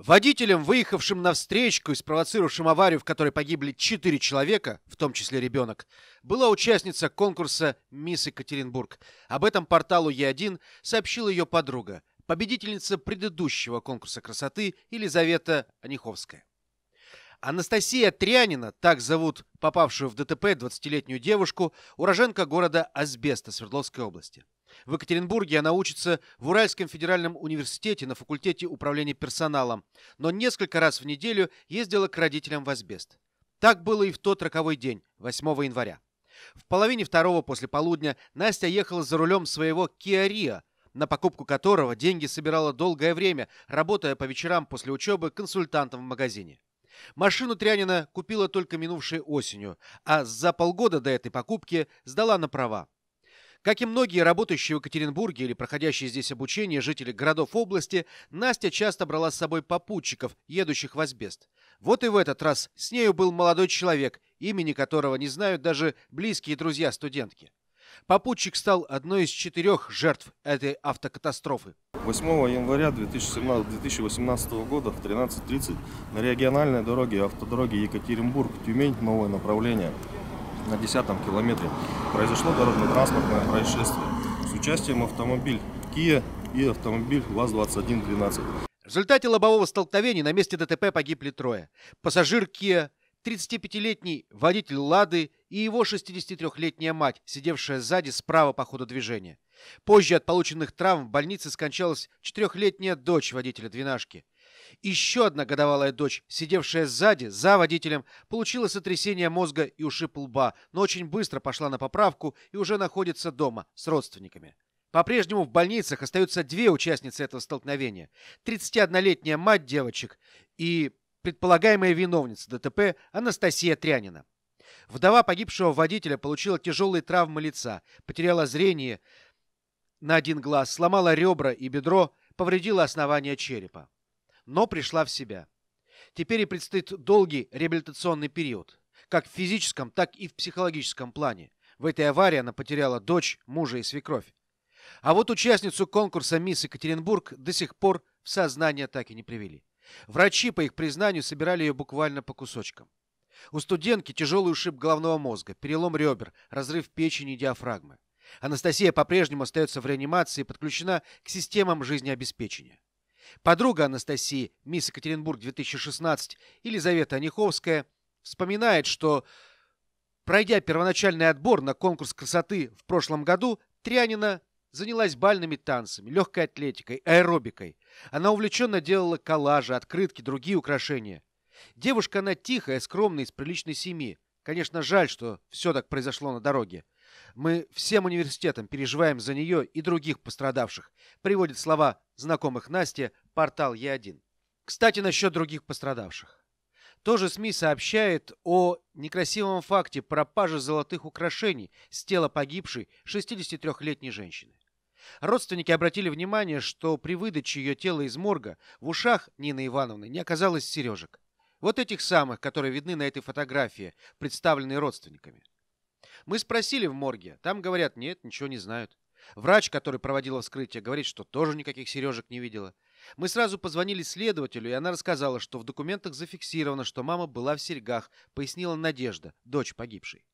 Водителем, выехавшим навстречку и спровоцировавшим аварию, в которой погибли четыре человека, в том числе ребенок, была участница конкурса «Мисс Екатеринбург». Об этом порталу «Е1» сообщила ее подруга, победительница предыдущего конкурса красоты Елизавета Аниховская. Анастасия Трянина, так зовут попавшую в ДТП 20-летнюю девушку, уроженка города Азбеста Свердловской области. В Екатеринбурге она учится в Уральском федеральном университете на факультете управления персоналом, но несколько раз в неделю ездила к родителям в Азбест. Так было и в тот роковой день, 8 января. В половине второго после полудня Настя ехала за рулем своего киария, на покупку которого деньги собирала долгое время, работая по вечерам после учебы консультантом в магазине. Машину Трянина купила только минувшей осенью, а за полгода до этой покупки сдала на права. Как и многие работающие в Екатеринбурге или проходящие здесь обучение жители городов области, Настя часто брала с собой попутчиков, едущих в Азбест. Вот и в этот раз с нею был молодой человек, имени которого не знают даже близкие друзья студентки. Попутчик стал одной из четырех жертв этой автокатастрофы. 8 января 2017, 2018 года в 13.30 на региональной дороге автодороги Екатеринбург-Тюмень новое направление на 10 километре произошло дорожно-транспортное происшествие с участием автомобиль Kia и автомобиль ВАЗ-2112. В результате лобового столкновения на месте ДТП погибли трое. Пассажир Kia, 35-летний водитель «Лады» и его 63-летняя мать, сидевшая сзади справа по ходу движения. Позже от полученных травм в больнице скончалась 4-летняя дочь водителя «Двенашки». Еще одна годовалая дочь, сидевшая сзади, за водителем, получила сотрясение мозга и ушиб лба, но очень быстро пошла на поправку и уже находится дома с родственниками. По-прежнему в больницах остаются две участницы этого столкновения. 31-летняя мать девочек и предполагаемая виновница ДТП Анастасия Трянина. Вдова погибшего водителя получила тяжелые травмы лица, потеряла зрение на один глаз, сломала ребра и бедро, повредила основание черепа но пришла в себя. Теперь ей предстоит долгий реабилитационный период, как в физическом, так и в психологическом плане. В этой аварии она потеряла дочь, мужа и свекровь. А вот участницу конкурса «Мисс Екатеринбург» до сих пор в сознание так и не привели. Врачи, по их признанию, собирали ее буквально по кусочкам. У студентки тяжелый ушиб головного мозга, перелом ребер, разрыв печени и диафрагмы. Анастасия по-прежнему остается в реанимации и подключена к системам жизнеобеспечения. Подруга Анастасии, мисс Екатеринбург 2016, Елизавета Ониховская, вспоминает, что, пройдя первоначальный отбор на конкурс красоты в прошлом году, Трянина занялась бальными танцами, легкой атлетикой, аэробикой. Она увлеченно делала коллажи, открытки, другие украшения. Девушка она тихая, скромная, из приличной семьи. Конечно, жаль, что все так произошло на дороге. Мы всем университетом переживаем за нее и других пострадавших. Приводит слова знакомых Насте портал Е1. Кстати, насчет других пострадавших. Тоже СМИ сообщает о некрасивом факте пропажи золотых украшений с тела погибшей 63-летней женщины. Родственники обратили внимание, что при выдаче ее тела из морга в ушах Нины Ивановны не оказалось сережек. Вот этих самых, которые видны на этой фотографии, представленные родственниками. Мы спросили в морге, там говорят, нет, ничего не знают. Врач, который проводил вскрытие, говорит, что тоже никаких сережек не видела. Мы сразу позвонили следователю, и она рассказала, что в документах зафиксировано, что мама была в серьгах, пояснила Надежда, дочь погибшей.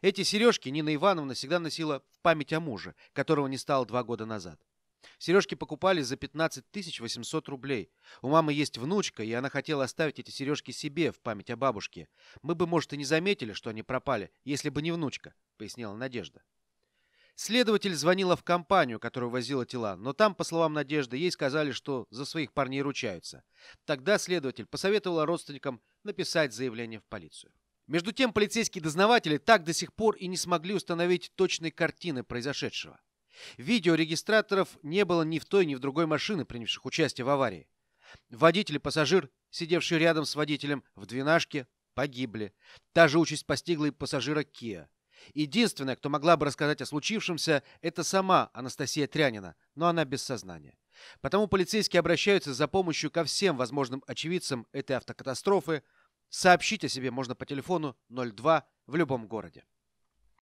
Эти сережки Нина Ивановна всегда носила в память о муже, которого не стало два года назад. Сережки покупали за 15 800 рублей. У мамы есть внучка, и она хотела оставить эти сережки себе в память о бабушке. Мы бы, может, и не заметили, что они пропали, если бы не внучка, пояснила Надежда. Следователь звонила в компанию, которая возила тела, но там, по словам Надежды, ей сказали, что за своих парней ручаются. Тогда следователь посоветовала родственникам написать заявление в полицию. Между тем, полицейские дознаватели так до сих пор и не смогли установить точной картины произошедшего. Видеорегистраторов не было ни в той, ни в другой машины, принявших участие в аварии. Водитель и пассажир, сидевший рядом с водителем в двенашке, погибли. Та же участь постигла и пассажира Kia. Единственная, кто могла бы рассказать о случившемся, это сама Анастасия Трянина, но она без сознания. Потому полицейские обращаются за помощью ко всем возможным очевидцам этой автокатастрофы. Сообщить о себе можно по телефону 02 в любом городе.